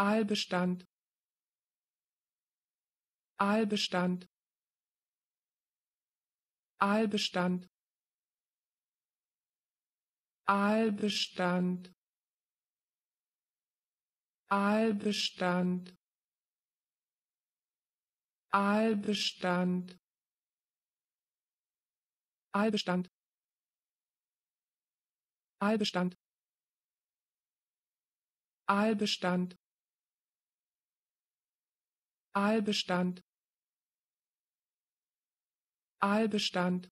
Aalbestand Aalbestand Aalbestand Aalbestand Aalbestand Aalbestand Aalbestand Aalbestand Aalbestand Aalbestand Aalbestand